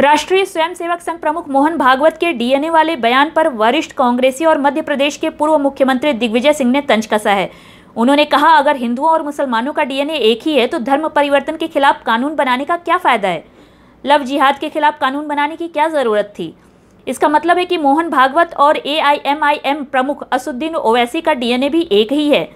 राष्ट्रीय स्वयंसेवक संघ प्रमुख मोहन भागवत के डीएनए वाले बयान पर वरिष्ठ कांग्रेसी और मध्य प्रदेश के पूर्व मुख्यमंत्री दिग्विजय सिंह ने तंज कसा है उन्होंने कहा अगर हिंदुओं और मुसलमानों का डीएनए एक ही है तो धर्म परिवर्तन के खिलाफ कानून बनाने का क्या फ़ायदा है लव जिहाद के खिलाफ कानून बनाने की क्या ज़रूरत थी इसका मतलब है कि मोहन भागवत और ए प्रमुख असुद्दीन ओवैसी का डीएनए भी एक ही है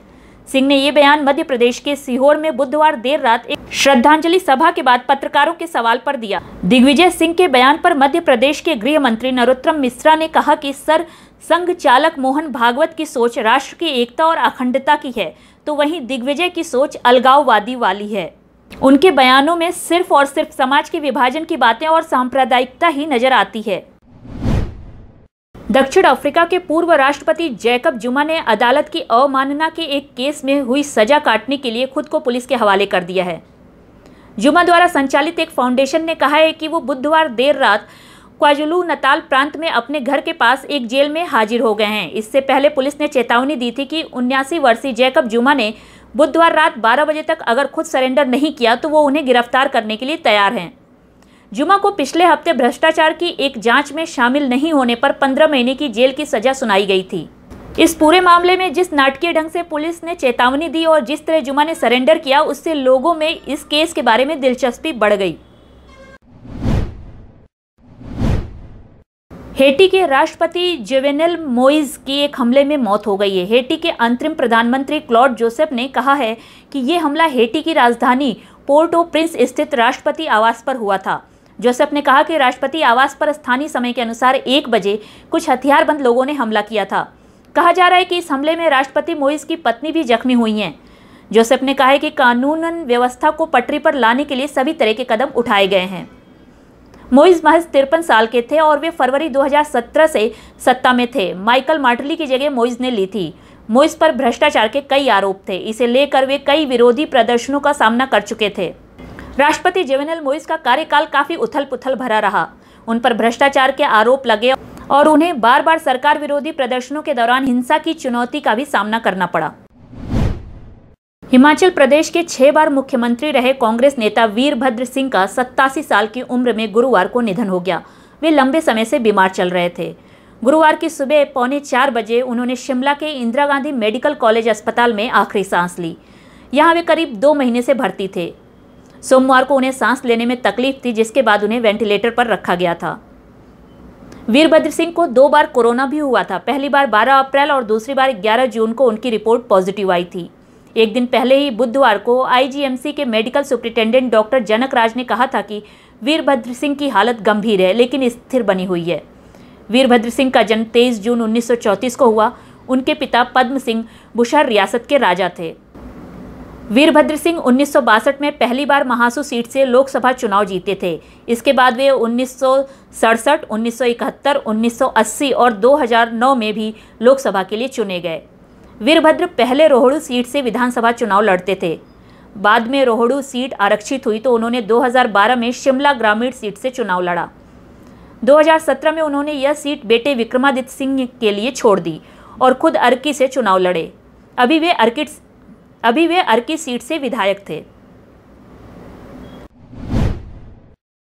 सिंह ने ये बयान मध्य प्रदेश के सीहोर में बुधवार देर रात एक श्रद्धांजलि सभा के बाद पत्रकारों के सवाल पर दिया दिग्विजय सिंह के बयान पर मध्य प्रदेश के गृह मंत्री नरोत्तम मिश्रा ने कहा कि सर संघ चालक मोहन भागवत की सोच राष्ट्र की एकता और अखंडता की है तो वहीं दिग्विजय की सोच अलगाववादी वाली है उनके बयानों में सिर्फ और सिर्फ समाज के विभाजन की बातें और सांप्रदायिकता ही नजर आती है दक्षिण अफ्रीका के पूर्व राष्ट्रपति जैकब जुमा ने अदालत की अवमानना के एक केस में हुई सजा काटने के लिए खुद को पुलिस के हवाले कर दिया है जुमा द्वारा संचालित एक फाउंडेशन ने कहा है कि वो बुधवार देर रात क्वाजुलू नताल प्रांत में अपने घर के पास एक जेल में हाजिर हो गए हैं इससे पहले पुलिस ने चेतावनी दी थी कि उन्यासी वर्षीय जैकब जुमा ने बुधवार रात 12 बजे तक अगर खुद सरेंडर नहीं किया तो वो उन्हें गिरफ्तार करने के लिए तैयार हैं जुमा को पिछले हफ्ते भ्रष्टाचार की एक जांच में शामिल नहीं होने पर 15 महीने की जेल की सजा सुनाई गई थी इस पूरे मामले में जिस नाटकीय ढंग से पुलिस ने चेतावनी दी और जिस तरह जुमा ने सरेंडर किया उससे लोगों में इस केस के बारे में दिलचस्पी बढ़ गई हेटी के राष्ट्रपति जेवेनल मोइज की एक हमले में मौत हो गई है हेटी के अंतरिम प्रधानमंत्री क्लॉड जोसेफ ने कहा है कि ये हमला हेटी की राजधानी पोर्टो प्रिंस स्थित राष्ट्रपति आवास पर हुआ था जोसेफ ने कहा कि राष्ट्रपति आवास पर स्थानीय समय के अनुसार एक बजे कुछ हथियारबंद लोगों ने हमला किया था कहा जा रहा है कि इस हमले में राष्ट्रपति मोइस की पत्नी भी जख्मी हुई हैं जोसेफ ने कहा है कि कानून व्यवस्था को पटरी पर लाने के लिए सभी तरह के कदम उठाए गए हैं मोइस महज तिरपन साल के थे और वे फरवरी 2017 से सत्ता में थे माइकल मार्टली की जगह मोइज ने ली थी मोइस पर भ्रष्टाचार के कई आरोप थे इसे लेकर वे कई विरोधी प्रदर्शनों का सामना कर चुके थे राष्ट्रपति जेवेनल मोइस का कार्यकाल काफी उथल पुथल भरा रहा उन पर भ्रष्टाचार के आरोप लगे और उन्हें बार बार सरकार विरोधी प्रदर्शनों के दौरान हिंसा की चुनौती का भी सामना करना पड़ा हिमाचल प्रदेश के छह बार मुख्यमंत्री रहे कांग्रेस नेता वीरभद्र सिंह का सत्तासी साल की उम्र में गुरुवार को निधन हो गया वे लंबे समय से बीमार चल रहे थे गुरुवार की सुबह पौने चार बजे उन्होंने शिमला के इंदिरा गांधी मेडिकल कॉलेज अस्पताल में आखिरी सांस ली यहाँ वे करीब दो महीने से भर्ती थे सोमवार को उन्हें सांस लेने में तकलीफ थी जिसके बाद उन्हें वेंटिलेटर पर रखा गया था वीरभद्र सिंह को दो बार कोरोना भी हुआ था पहली बार 12 अप्रैल और दूसरी बार 11 जून को उनकी रिपोर्ट पॉजिटिव आई थी एक दिन पहले ही बुधवार को आईजीएमसी के medical superintendent doctor Janak Raj ने कहा था कि वीरभद्र सिंह की हालत गंभीर है लेकिन स्थिर बनी हुई है वीरभद्र सिंह का जन्म तेईस जून उन्नीस को हुआ उनके पिता पद्म सिंह बुशहर रियासत के राजा थे वीरभद्र सिंह उन्नीस में पहली बार महासू सीट से लोकसभा चुनाव जीते थे इसके बाद वे उन्नीस सड़सठ 1971, 1980 और 2009 में भी लोकसभा के लिए चुने गए वीरभद्र पहले रोहड़ू सीट से विधानसभा चुनाव लड़ते थे बाद में रोहड़ू सीट आरक्षित हुई तो उन्होंने 2012 में शिमला ग्रामीण सीट से चुनाव लड़ा 2017 में उन्होंने यह सीट बेटे विक्रमादित्य सिंह के लिए छोड़ दी और खुद अर्की से चुनाव लड़े अभी वे अर्किट अभी वे अर्की सीट से विधायक थे